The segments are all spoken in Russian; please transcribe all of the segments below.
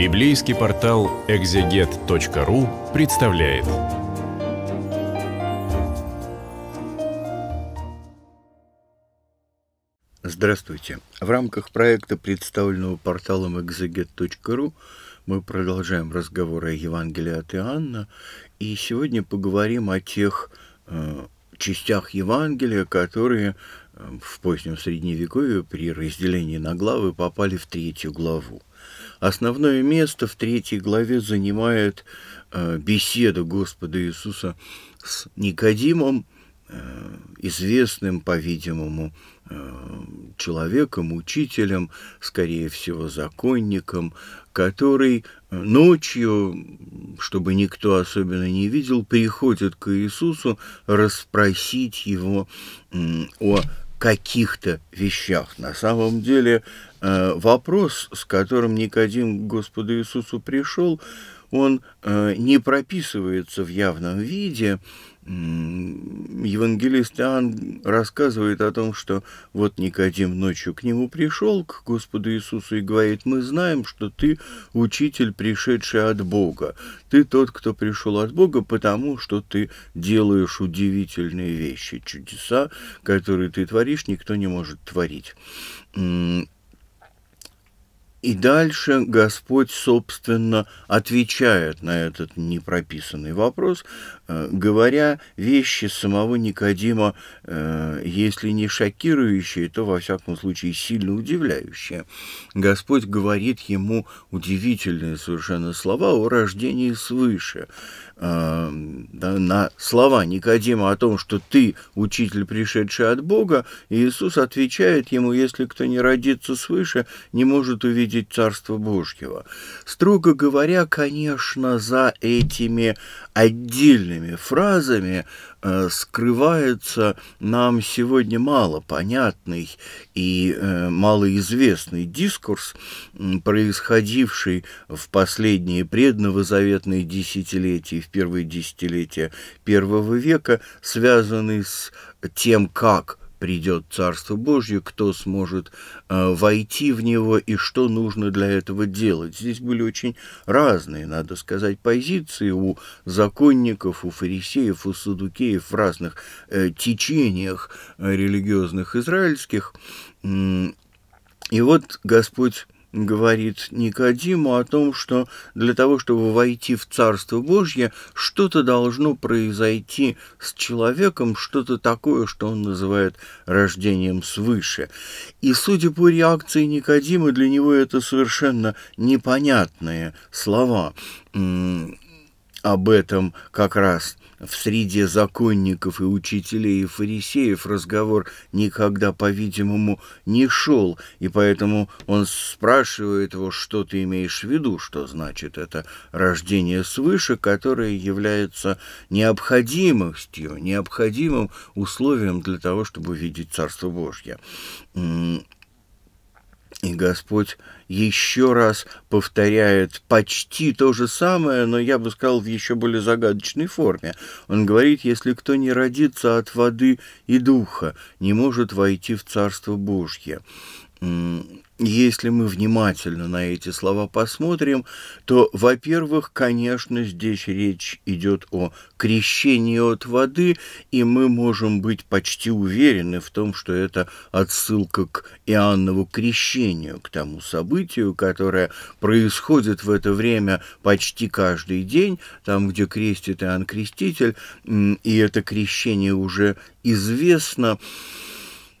Библейский портал экзегет.ру представляет. Здравствуйте! В рамках проекта, представленного порталом экзегет.ру, мы продолжаем разговор о Евангелии от Иоанна, и сегодня поговорим о тех э, частях Евангелия, которые э, в позднем Средневековье при разделении на главы попали в третью главу. Основное место в третьей главе занимает э, беседа Господа Иисуса с Никодимом, э, известным, по-видимому, э, человеком, учителем, скорее всего, законником, который ночью, чтобы никто особенно не видел, приходит к Иисусу расспросить его о каких-то вещах. На самом деле э, вопрос, с которым Никодим к Господу Иисусу пришел, он э, не прописывается в явном виде, Евангелист Иоанн рассказывает о том, что вот Никодим ночью к нему пришел, к Господу Иисусу, и говорит, мы знаем, что ты учитель, пришедший от Бога. Ты тот, кто пришел от Бога, потому что ты делаешь удивительные вещи, чудеса, которые ты творишь, никто не может творить. И дальше Господь, собственно, отвечает на этот непрописанный вопрос, Э, говоря вещи самого Никодима, э, если не шокирующие, то, во всяком случае, сильно удивляющие. Господь говорит ему удивительные совершенно слова о рождении свыше. Э, на слова Никодима о том, что ты учитель, пришедший от Бога, Иисус отвечает ему, если кто не родится свыше, не может увидеть Царство Божьего. Строго говоря, конечно, за этими отдельными длинными фразами э, скрывается нам сегодня мало понятный и э, малоизвестный дискурс, происходивший в последние предновозаветные десятилетия, в первые десятилетия первого века, связанный с тем, как придет Царство Божье, кто сможет э, войти в него и что нужно для этого делать. Здесь были очень разные, надо сказать, позиции у законников, у фарисеев, у садукеев в разных э, течениях э, религиозных израильских. И вот Господь говорит Никодиму о том, что для того, чтобы войти в Царство Божье, что-то должно произойти с человеком, что-то такое, что он называет рождением свыше. И, судя по реакции Никодима, для него это совершенно непонятные слова об этом как раз в среде законников и учителей и фарисеев разговор никогда, по-видимому, не шел, и поэтому он спрашивает его, что ты имеешь в виду, что значит это рождение свыше, которое является необходимостью, необходимым условием для того, чтобы видеть Царство Божье. И Господь еще раз повторяет почти то же самое, но я бы сказал в еще более загадочной форме. Он говорит, если кто не родится от воды и духа, не может войти в Царство Божье. Если мы внимательно на эти слова посмотрим, то, во-первых, конечно, здесь речь идет о крещении от воды, и мы можем быть почти уверены в том, что это отсылка к Иоаннову крещению, к тому событию, которое происходит в это время почти каждый день, там, где крестит Иоанн Креститель, и это крещение уже известно.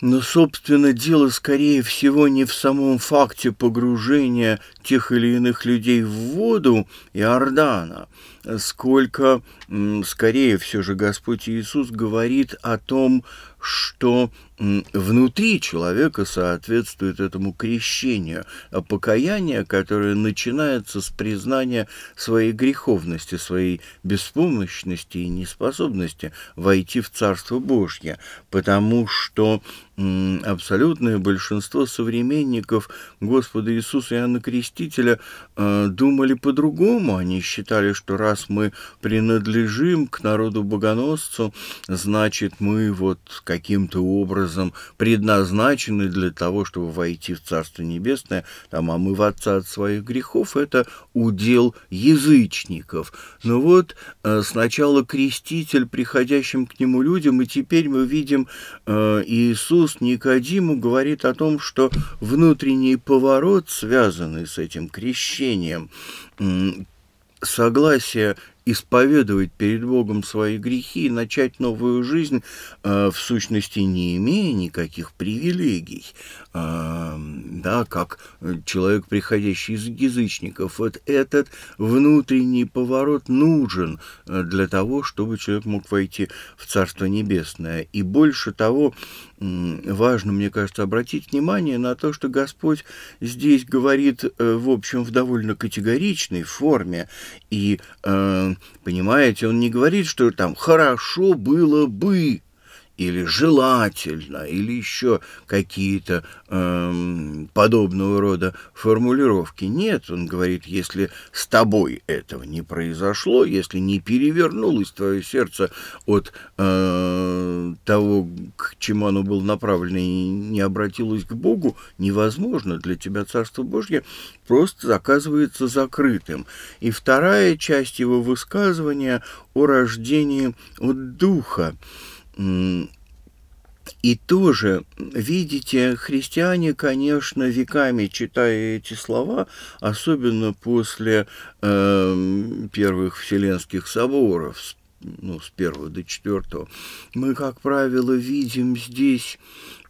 Но, собственно, дело, скорее всего, не в самом факте погружения тех или иных людей в воду Иордана, сколько скорее все же Господь Иисус говорит о том, что внутри человека соответствует этому крещению, а покаяние, которое начинается с признания своей греховности, своей беспомощности и неспособности войти в Царство Божье, потому что абсолютное большинство современников Господа Иисуса Иоанна Крестителя властителя э, думали по-другому. Они считали, что раз мы принадлежим к народу-богоносцу, значит, мы вот каким-то образом предназначены для того, чтобы войти в Царство Небесное, там омываться «А от своих грехов. Это удел язычников. Но ну вот э, сначала креститель приходящим к нему людям, и теперь мы видим, э, Иисус Никодиму говорит о том, что внутренний поворот, связанный с этим крещением согласие исповедовать перед Богом свои грехи и начать новую жизнь, а, в сущности, не имея никаких привилегий, а, да, как человек, приходящий из язычников. Вот этот внутренний поворот нужен а, для того, чтобы человек мог войти в Царство Небесное. И больше того, важно, мне кажется, обратить внимание на то, что Господь здесь говорит, э, в общем, в довольно категоричной форме и э, понимаете, он не говорит, что там «хорошо было бы», или желательно, или еще какие-то эм, подобного рода формулировки. Нет, он говорит, если с тобой этого не произошло, если не перевернулось твое сердце от э, того, к чему оно было направлено и не обратилось к Богу, невозможно для тебя Царство Божье просто оказывается закрытым. И вторая часть его высказывания о рождении от Духа. И тоже, видите, христиане, конечно, веками читая эти слова, особенно после э, первых Вселенских соборов, с, ну, с первого до четвертого, мы, как правило, видим здесь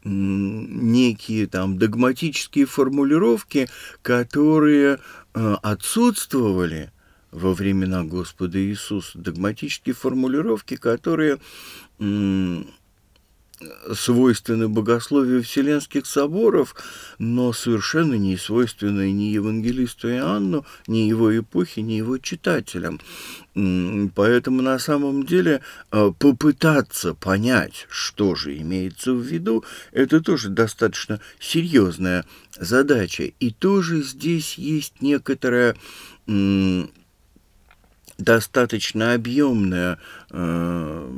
некие там догматические формулировки, которые э, отсутствовали – во времена Господа Иисуса, догматические формулировки, которые свойственны богословию Вселенских соборов, но совершенно не свойственны ни евангелисту Иоанну, ни его эпохе, ни его читателям. Поэтому на самом деле э, попытаться понять, что же имеется в виду, это тоже достаточно серьезная задача. И тоже здесь есть некоторая достаточно объемная э,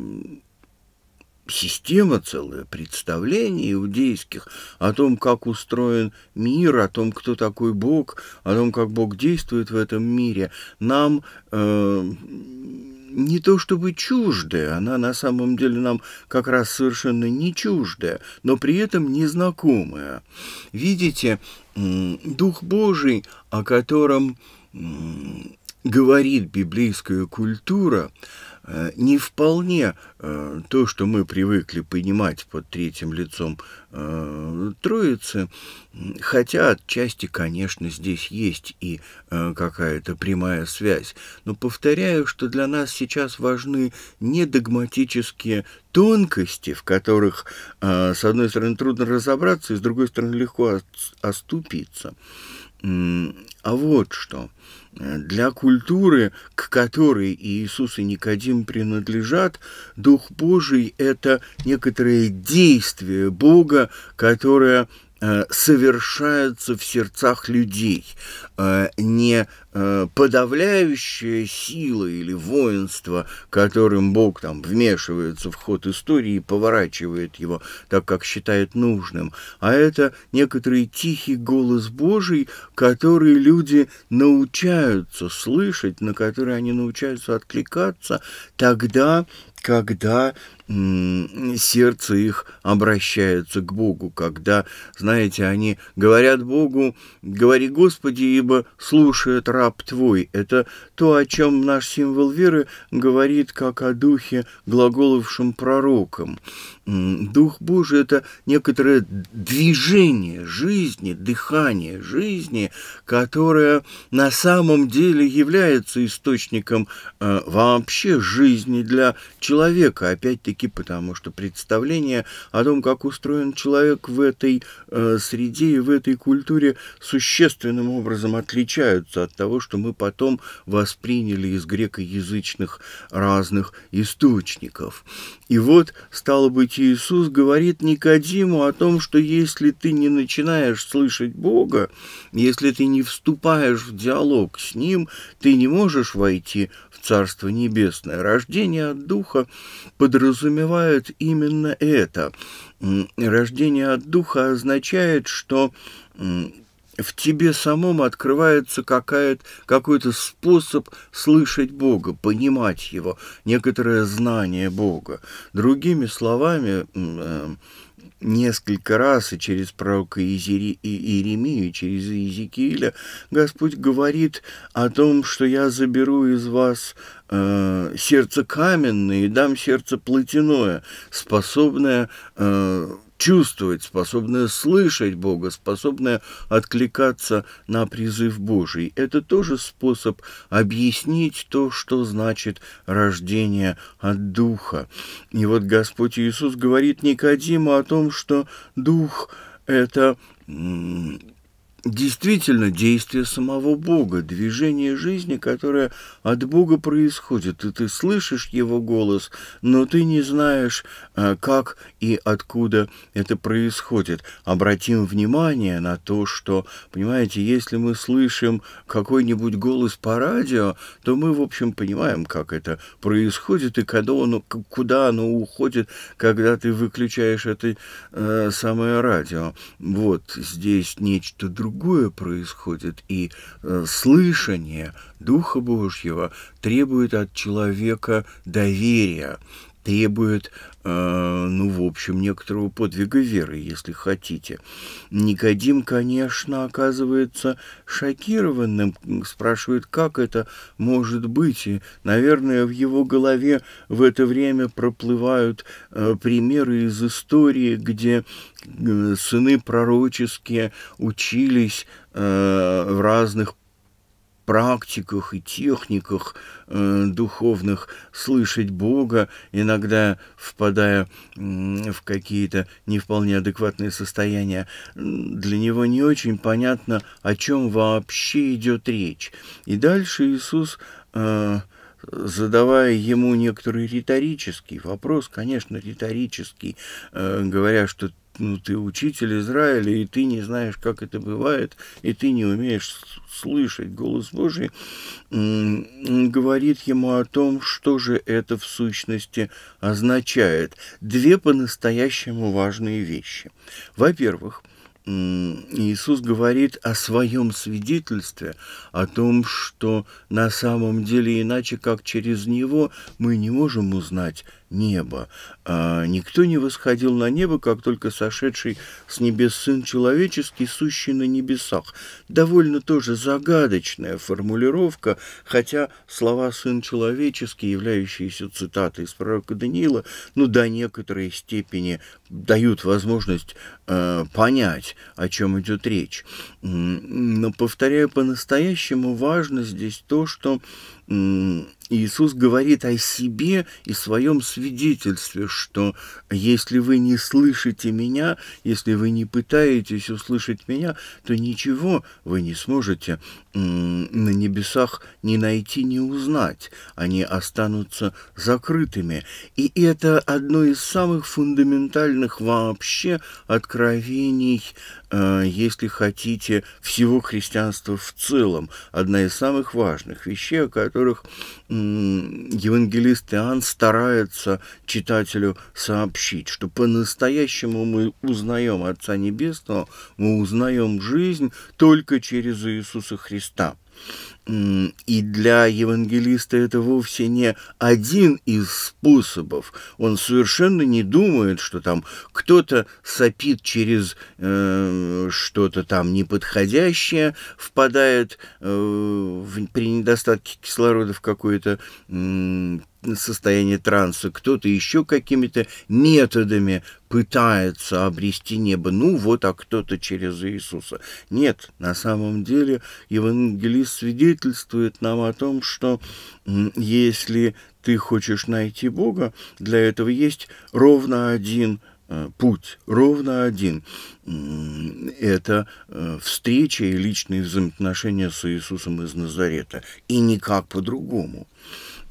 система, целое представление иудейских о том, как устроен мир, о том, кто такой Бог, о том, как Бог действует в этом мире, нам э, не то чтобы чуждая, она на самом деле нам как раз совершенно не чуждая, но при этом незнакомая. Видите, Дух Божий, о котором говорит библейская культура, э, не вполне э, то, что мы привыкли понимать под третьим лицом э, Троицы, хотя отчасти, конечно, здесь есть и какая-то прямая связь. Но повторяю, что для нас сейчас важны не догматические тонкости, в которых, с одной стороны, трудно разобраться, и с другой стороны, легко оступиться. А вот что – для культуры, к которой Иисус и Никодим принадлежат, Дух Божий – это некоторое действие Бога, которое Э, совершаются в сердцах людей, э, не э, подавляющая сила или воинство, которым Бог там вмешивается в ход истории и поворачивает его так, как считает нужным, а это некоторый тихий голос Божий, который люди научаются слышать, на который они научаются откликаться тогда, когда сердце их обращается к Богу, когда, знаете, они говорят Богу, говори Господи, ибо слушает раб Твой. Это то, о чем наш символ веры говорит, как о духе, глаголовшем пророком. Дух Божий – это некоторое движение жизни, дыхание жизни, которое на самом деле является источником э, вообще жизни для человека, человека, опять-таки потому что представление о том, как устроен человек в этой э, среде и в этой культуре, существенным образом отличаются от того, что мы потом восприняли из грекоязычных разных источников. И вот, стало быть, Иисус говорит Никодиму о том, что если ты не начинаешь слышать Бога, если ты не вступаешь в диалог с Ним, ты не можешь войти в Царство Небесное. Рождение от Духа подразумевают именно это. Рождение от Духа означает, что в тебе самом открывается какая-то какой-то способ слышать Бога, понимать Его, некоторое знание Бога. Другими словами, э, Несколько раз и через пророка и Иеремию, и через Иезекииля Господь говорит о том, что я заберу из вас э, сердце каменное и дам сердце плотяное, способное э, чувствовать, способная слышать Бога, способная откликаться на призыв Божий. Это тоже способ объяснить то, что значит рождение от Духа. И вот Господь Иисус говорит Никодиму о том, что Дух — это действительно действие самого Бога, движение жизни, которое от Бога происходит, и ты слышишь Его голос, но ты не знаешь, а, как и откуда это происходит. Обратим внимание на то, что, понимаете, если мы слышим какой-нибудь голос по радио, то мы, в общем, понимаем, как это происходит и когда оно, куда оно уходит, когда ты выключаешь это э, самое радио. Вот здесь нечто другое другое происходит, и э, слышание Духа Божьего требует от человека доверия, требует, э, ну, в общем, некоторого подвига веры, если хотите. Никодим, конечно, оказывается шокированным, спрашивает, как это может быть, и, наверное, в его голове в это время проплывают э, примеры из истории, где э, сыны пророческие учились э, в разных практиках и техниках э, духовных слышать Бога, иногда впадая э, в какие-то не вполне адекватные состояния, для него не очень понятно, о чем вообще идет речь. И дальше Иисус... Э, задавая ему некоторый риторический вопрос, конечно, риторический, э, говоря, что ну, ты учитель Израиля, и ты не знаешь, как это бывает, и ты не умеешь слышать голос Божий, говорит ему о том, что же это в сущности означает. Две по-настоящему важные вещи. Во-первых, Иисус говорит о своем свидетельстве, о том, что на самом деле иначе, как через него, мы не можем узнать небо. А никто не восходил на небо, как только сошедший с небес Сын Человеческий, сущий на небесах. Довольно тоже загадочная формулировка, хотя слова «Сын Человеческий», являющиеся цитатой из пророка Даниила, ну, до некоторой степени дают возможность э, понять, о чем идет речь. Но, повторяю, по-настоящему важно здесь то, что Иисус говорит о себе и своем свидетельстве, что если вы не слышите меня, если вы не пытаетесь услышать меня, то ничего вы не сможете на небесах не найти, не узнать. Они останутся закрытыми. И это одно из самых фундаментальных вообще откровений, э, если хотите, всего христианства в целом. Одна из самых важных вещей, о которых евангелист Иоанн старается читателю сообщить, что по-настоящему мы узнаем Отца Небесного, мы узнаем жизнь только через Иисуса Христа. И для евангелиста это вовсе не один из способов. Он совершенно не думает, что там кто-то сопит через э, что-то там неподходящее, впадает э, в, при недостатке кислорода в какое-то э, состояние транса, кто-то еще какими-то методами пытается обрести небо, ну вот, а кто-то через Иисуса. Нет, на самом деле евангелист свидетельствует, свидетельствует нам о том, что если ты хочешь найти Бога, для этого есть ровно один э, путь, ровно один. Это э, встреча и личные взаимоотношения с Иисусом из Назарета, и никак по-другому.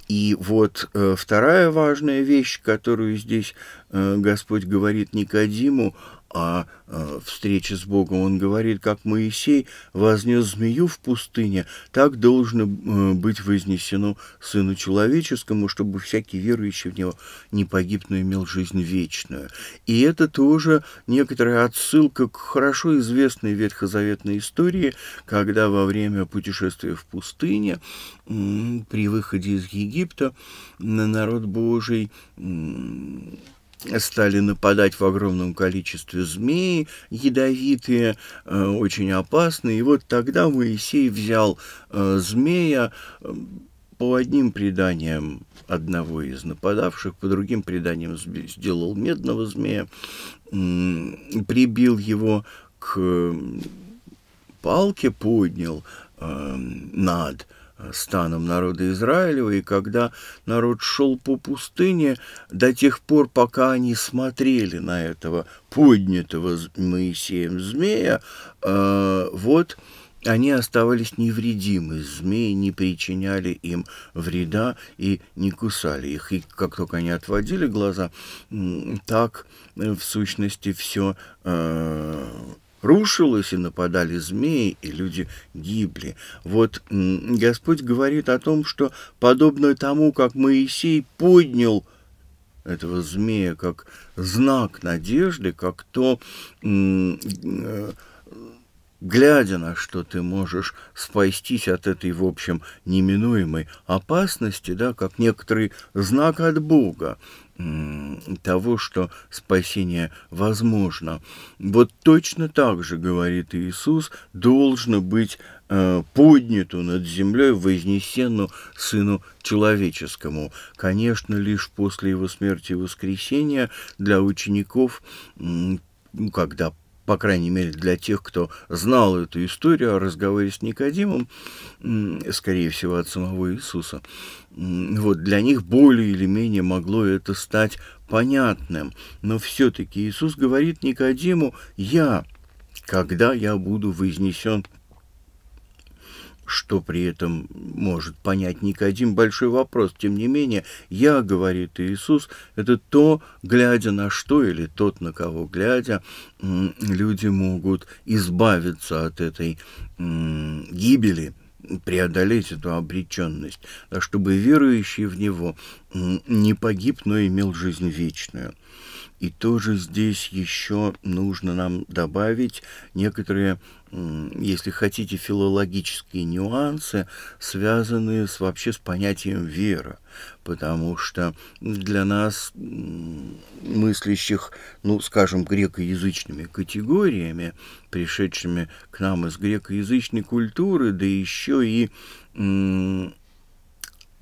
И вот э, вторая важная вещь, которую здесь Господь говорит Никодиму, о а, э, встрече с Богом. Он говорит, как Моисей вознес змею в пустыне, так должно э, быть вознесено Сыну Человеческому, чтобы всякий верующий в Него не погиб, но имел жизнь вечную. И это тоже некоторая отсылка к хорошо известной ветхозаветной истории, когда во время путешествия в пустыне при выходе из Египта на народ Божий стали нападать в огромном количестве змеи, ядовитые, э, очень опасные. И вот тогда Моисей взял э, змея, э, по одним преданиям одного из нападавших, по другим преданиям сделал медного змея, прибил его к палке, поднял над станом народа Израилева, и когда народ шел по пустыне до тех пор, пока они смотрели на этого поднятого Моисеем змея, э, вот они оставались невредимы, змеи не причиняли им вреда и не кусали их. И как только они отводили глаза, так э, в сущности все э, рушилось, и нападали змеи, и люди гибли. Вот Господь говорит о том, что подобно тому, как Моисей поднял этого змея как знак надежды, как то, э, глядя на что ты можешь спастись от этой, в общем, неминуемой опасности, да, как некоторый знак от Бога того, что спасение возможно. Вот точно так же, говорит Иисус, должно быть э, поднято над землей, вознесено Сыну Человеческому. Конечно, лишь после Его смерти и воскресения для учеников э, когда по крайней мере для тех, кто знал эту историю о разговоре с Никодимом, скорее всего, от самого Иисуса. Вот для них более или менее могло это стать понятным. Но все-таки Иисус говорит Никодиму, я, когда я буду вознесен что при этом может понять Никодим, большой вопрос. Тем не менее, «Я, — говорит Иисус, — это то, глядя на что или тот, на кого глядя, люди могут избавиться от этой гибели» преодолеть эту обреченность, а чтобы верующий в Него не погиб, но имел жизнь вечную. И тоже здесь еще нужно нам добавить некоторые, если хотите, филологические нюансы, связанные с, вообще с понятием вера. Потому что для нас, мыслящих, ну, скажем, грекоязычными категориями, пришедшими к нам из грекоязычной культуры, да еще и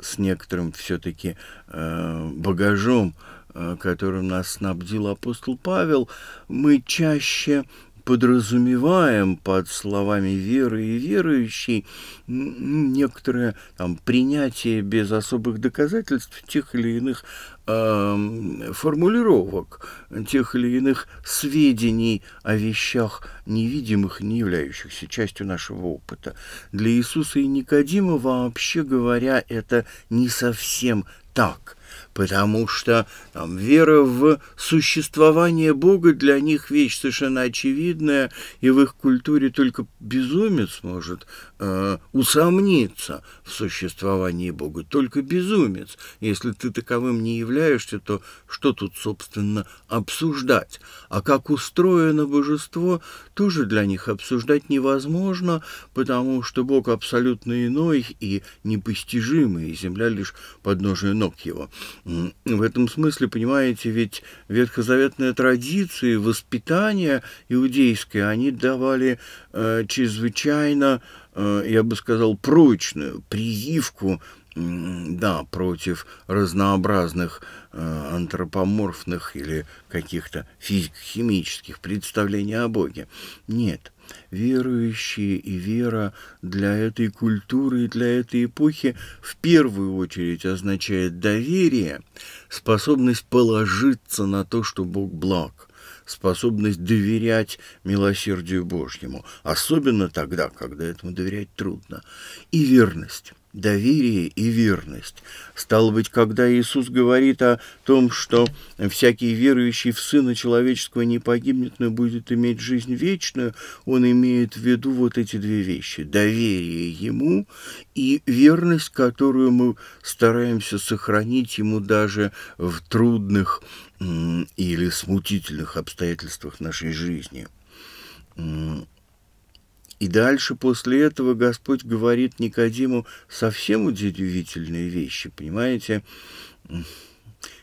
с некоторым все-таки э, багажом, Э, которым нас снабдил апостол Павел, мы чаще подразумеваем под словами веры и верующий некоторое там, принятие без особых доказательств тех или иных э, формулировок, тех или иных сведений о вещах невидимых, не являющихся частью нашего опыта. Для Иисуса и Никодима, вообще говоря, это не совсем так – потому что там, вера в существование Бога для них вещь совершенно очевидная, и в их культуре только безумец может э, усомниться в существовании Бога, только безумец. Если ты таковым не являешься, то что тут, собственно, обсуждать? А как устроено божество, тоже для них обсуждать невозможно, потому что Бог абсолютно иной и непостижимый, и земля лишь подножие ног его. В этом смысле, понимаете, ведь ветхозаветные традиции, воспитание иудейское, они давали э, чрезвычайно, э, я бы сказал, прочную прививку да, против разнообразных э, антропоморфных или каких-то физико-химических представлений о Боге. Нет, верующие и вера для этой культуры и для этой эпохи в первую очередь означает доверие, способность положиться на то, что Бог благ способность доверять милосердию Божьему, особенно тогда, когда этому доверять трудно, и верность доверие и верность. Стало быть, когда Иисус говорит о том, что всякий верующий в Сына Человеческого не погибнет, но будет иметь жизнь вечную, он имеет в виду вот эти две вещи – доверие Ему и верность, которую мы стараемся сохранить Ему даже в трудных или смутительных обстоятельствах нашей жизни. И дальше после этого Господь говорит Никодиму совсем удивительные вещи, понимаете?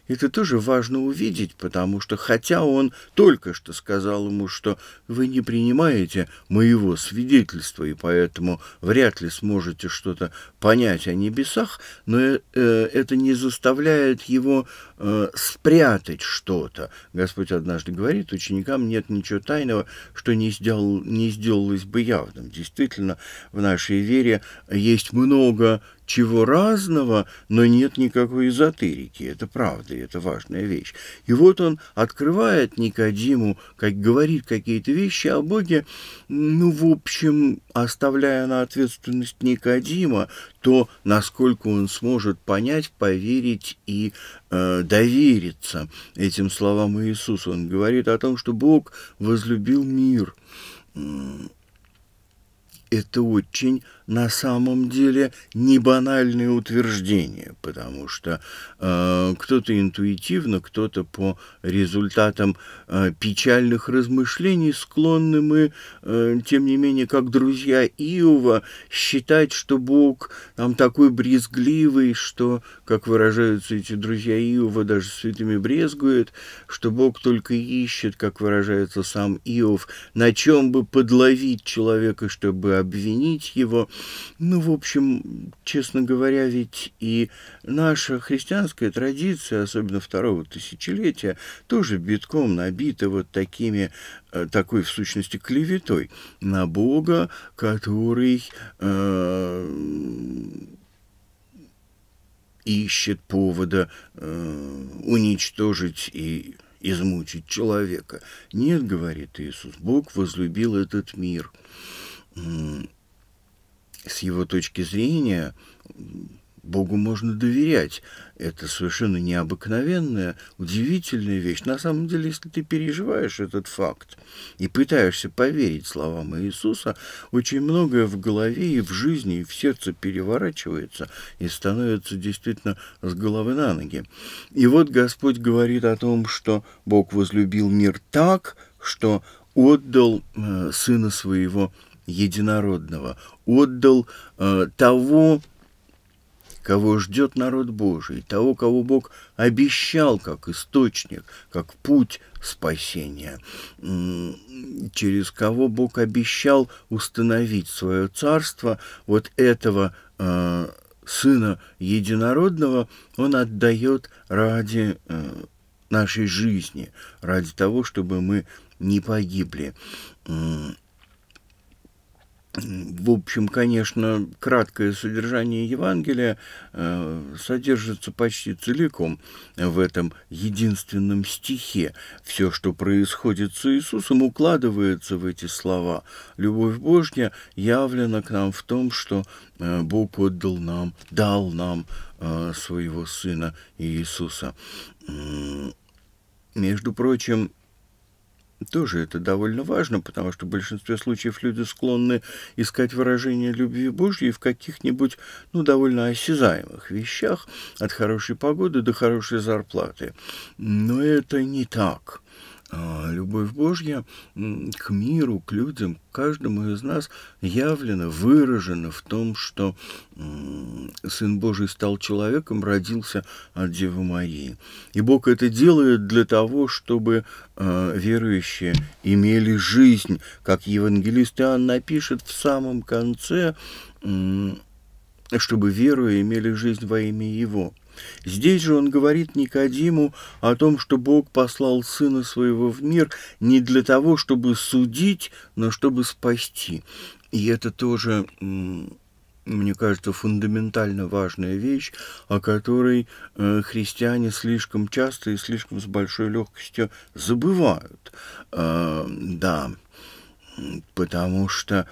Это тоже важно увидеть, потому что хотя он только что сказал ему, что вы не принимаете моего свидетельства и поэтому вряд ли сможете что-то понять о небесах, но э, э, это не заставляет его э, спрятать что-то. Господь однажды говорит, ученикам нет ничего тайного, что не, сделал, не сделалось бы явным. Действительно, в нашей вере есть много чего разного, но нет никакой эзотерики. Это правда, и это важная вещь. И вот он открывает Никодиму, как говорит какие-то вещи о Боге, ну, в общем, оставляя на ответственность Никодима то, насколько он сможет понять, поверить и э, довериться этим словам Иисуса. Он говорит о том, что Бог возлюбил мир это очень на самом деле не банальное утверждение, потому что э, кто-то интуитивно, кто-то по результатам э, печальных размышлений склонны мы, э, тем не менее, как друзья Иова, считать, что Бог там такой брезгливый, что, как выражаются эти друзья Иова, даже святыми брезгует, что Бог только ищет, как выражается сам Иов, на чем бы подловить человека, чтобы обвинить его. Ну, в общем, честно говоря, ведь и наша христианская традиция, особенно второго тысячелетия, тоже битком набита вот такими э, такой, в сущности, клеветой на Бога, который э, ищет повода э, уничтожить и измучить человека. Нет, говорит Иисус, Бог возлюбил этот мир с его точки зрения Богу можно доверять. Это совершенно необыкновенная, удивительная вещь. На самом деле, если ты переживаешь этот факт и пытаешься поверить словам Иисуса, очень многое в голове и в жизни, и в сердце переворачивается и становится действительно с головы на ноги. И вот Господь говорит о том, что Бог возлюбил мир так, что отдал э, Сына Своего единородного, отдал э, того, кого ждет народ Божий, того, кого Бог обещал как источник, как путь спасения, через кого Бог обещал установить свое царство, вот этого э, сына единородного он отдает ради э, нашей жизни, ради того, чтобы мы не погибли. В общем, конечно, краткое содержание Евангелия э, содержится почти целиком в этом единственном стихе. Все, что происходит с Иисусом, укладывается в эти слова. Любовь Божья явлена к нам в том, что э, Бог отдал нам, дал нам э, своего Сына Иисуса. Между прочим, тоже это довольно важно, потому что в большинстве случаев люди склонны искать выражение любви Божьей в каких-нибудь, ну, довольно осязаемых вещах, от хорошей погоды до хорошей зарплаты. Но это не так. А, любовь Божья к миру, к людям, к каждому из нас явлена, выражена в том, что Сын Божий стал человеком, родился от Девы Марии. И Бог это делает для того, чтобы а, верующие имели жизнь, как евангелист Иоанн напишет в самом конце, чтобы веруя имели жизнь во имя Его – Здесь же он говорит Никодиму о том, что Бог послал Сына Своего в мир не для того, чтобы судить, но чтобы спасти. И это тоже, мне кажется, фундаментально важная вещь, о которой э, христиане слишком часто и слишком с большой легкостью забывают. Э, да, потому что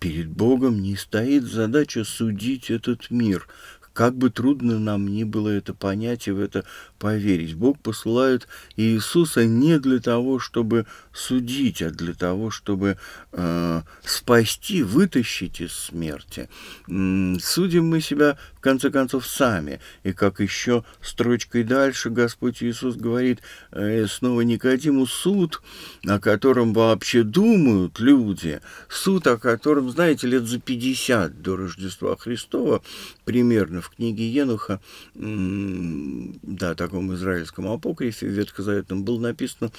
перед Богом не стоит задача судить этот мир – как бы трудно нам ни было это понять и в это поверить, Бог посылает Иисуса не для того, чтобы судить, а для того, чтобы э, спасти, вытащить из смерти. Судим мы себя, в конце концов, сами. И как еще строчкой дальше Господь Иисус говорит, э, снова Никодиму, суд, о котором вообще думают люди, суд, о котором, знаете, лет за 50 до Рождества Христова, примерно в книге Енуха, э, да, таком израильском апокрифе в Ветхозаветном, было написано,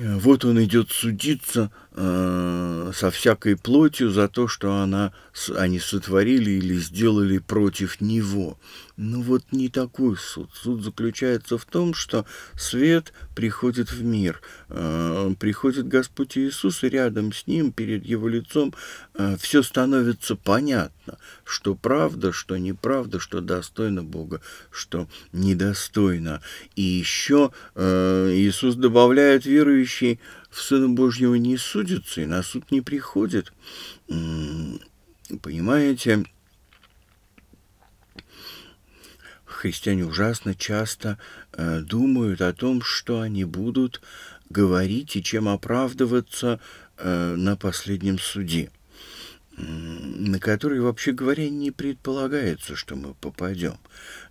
Э, вот он идет судиться, Э, со всякой плотью за то, что она, они сотворили или сделали против него. Ну вот не такой суд. Суд заключается в том, что свет приходит в мир. Э, приходит Господь Иисус, и рядом с Ним, перед Его лицом, э, все становится понятно, что правда, что неправда, что достойно Бога, что недостойно. И еще Иисус добавляет верующий в Сына Божьего не судятся и на суд не приходят. Понимаете, христиане ужасно часто э, думают о том, что они будут говорить и чем оправдываться э, на последнем суде, на который, вообще говоря, не предполагается, что мы попадем.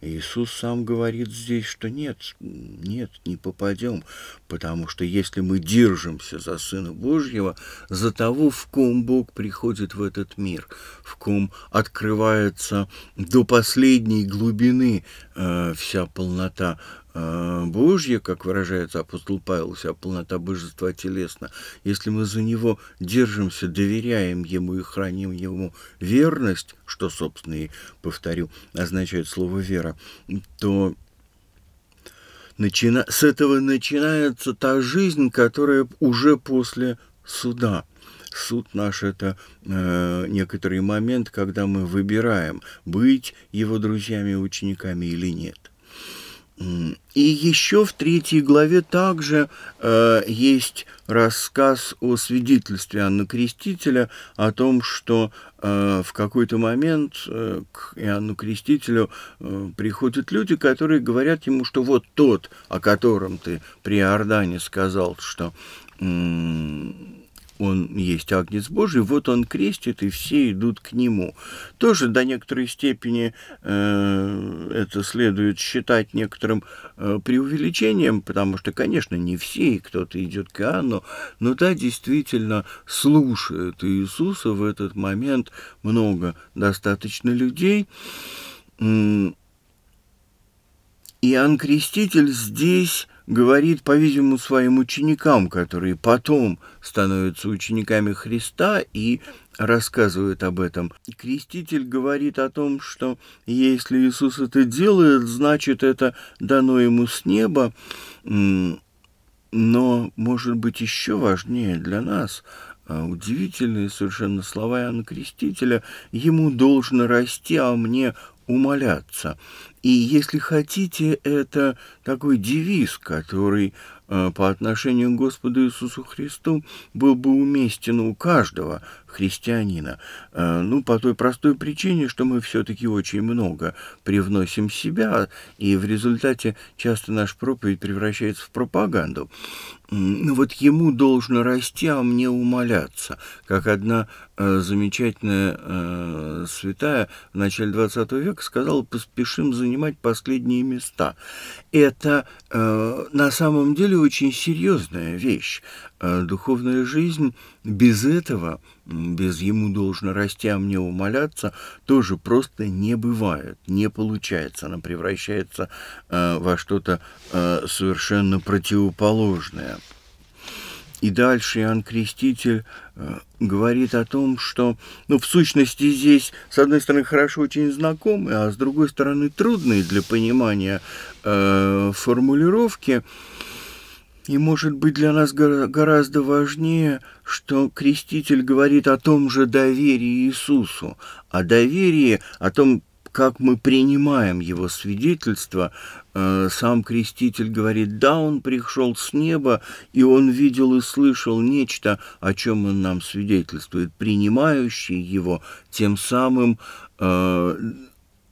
Иисус сам говорит здесь, что нет, нет, не попадем, потому что если мы держимся за Сына Божьего, за того, в ком Бог приходит в этот мир, в ком открывается до последней глубины э, вся полнота э, Божья, как выражается апостол Павел, вся полнота божества телесно, если мы за Него держимся, доверяем Ему и храним Ему верность, что, собственно, и, повторю, означает слово «вера», то начина... с этого начинается та жизнь, которая уже после суда. Суд наш – это э, некоторый момент, когда мы выбираем, быть его друзьями учениками или нет. И еще в третьей главе также э, есть рассказ о свидетельстве Анна Крестителя, о том, что э, в какой-то момент э, к Иоанну Крестителю э, приходят люди, которые говорят ему, что вот тот, о котором ты при Иордане сказал, что... Э, он есть Агнец Божий, вот он крестит, и все идут к нему. Тоже до некоторой степени э, это следует считать некоторым э, преувеличением, потому что, конечно, не все, и кто-то идет к Иоанну, но да, действительно, слушает Иисуса в этот момент много достаточно людей. Иоанн Креститель здесь говорит, по-видимому, своим ученикам, которые потом становятся учениками Христа и рассказывают об этом. Креститель говорит о том, что если Иисус это делает, значит это дано ему с неба. Но, может быть, еще важнее для нас а, удивительные совершенно слова Иоанна Крестителя. «Ему должно расти, а мне умоляться. И если хотите, это такой девиз, который э, по отношению к Господу Иисусу Христу был бы уместен у каждого, христианина? Э, ну, по той простой причине, что мы все-таки очень много привносим себя, и в результате часто наш проповедь превращается в пропаганду. Ну вот ему должно расти, а мне умоляться, как одна э, замечательная э, святая в начале XX века сказала, поспешим занимать последние места. Это э, на самом деле очень серьезная вещь. А духовная жизнь без этого, без ему должно расти, а мне умоляться, тоже просто не бывает, не получается. Она превращается э, во что-то э, совершенно противоположное. И дальше Иоанн Креститель э, говорит о том, что, ну, в сущности, здесь, с одной стороны, хорошо очень знакомые, а с другой стороны, трудные для понимания э, формулировки. Э, и может быть для нас гораздо важнее, что креститель говорит о том же доверии Иисусу, о доверии, о том, как мы принимаем его свидетельство, э, сам креститель говорит, да, он пришел с неба, и он видел и слышал нечто, о чем он нам свидетельствует. Принимающий его тем самым э,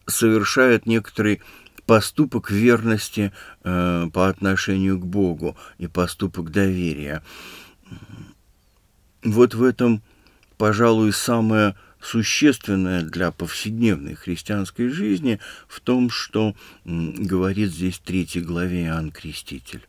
совершает некоторый поступок верности э, по отношению к Богу и поступок доверия. Вот в этом, пожалуй, самое существенное для повседневной христианской жизни в том, что м, говорит здесь третьей главе Иоанн Креститель.